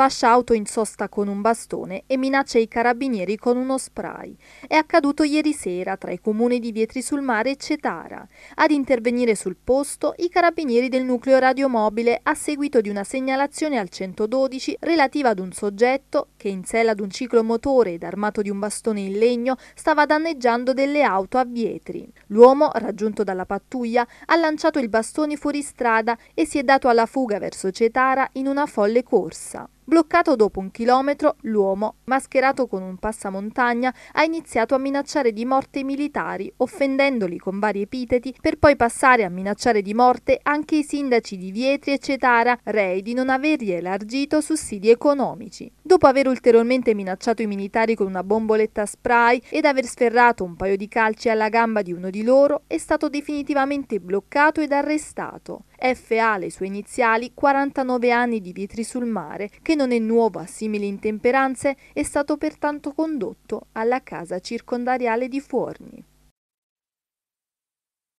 sfascia auto in sosta con un bastone e minaccia i carabinieri con uno spray. È accaduto ieri sera tra i comuni di Vietri sul Mare e Cetara. Ad intervenire sul posto i carabinieri del nucleo radiomobile a seguito di una segnalazione al 112 relativa ad un soggetto che in sella ad un ciclomotore ed armato di un bastone in legno stava danneggiando delle auto a Vietri. L'uomo, raggiunto dalla pattuglia, ha lanciato il bastone fuori strada e si è dato alla fuga verso Cetara in una folle corsa. Bloccato dopo un chilometro, l'uomo, mascherato con un passamontagna, ha iniziato a minacciare di morte i militari, offendendoli con vari epiteti, per poi passare a minacciare di morte anche i sindaci di Vietri e Cetara, rei di non avergli elargito sussidi economici. Dopo aver ulteriormente minacciato i militari con una bomboletta spray ed aver sferrato un paio di calci alla gamba di uno di loro, è stato definitivamente bloccato ed arrestato. FA le sue iniziali, 49 anni di vetri sul mare, che non è nuovo a simili intemperanze, è stato pertanto condotto alla casa circondariale di Forni.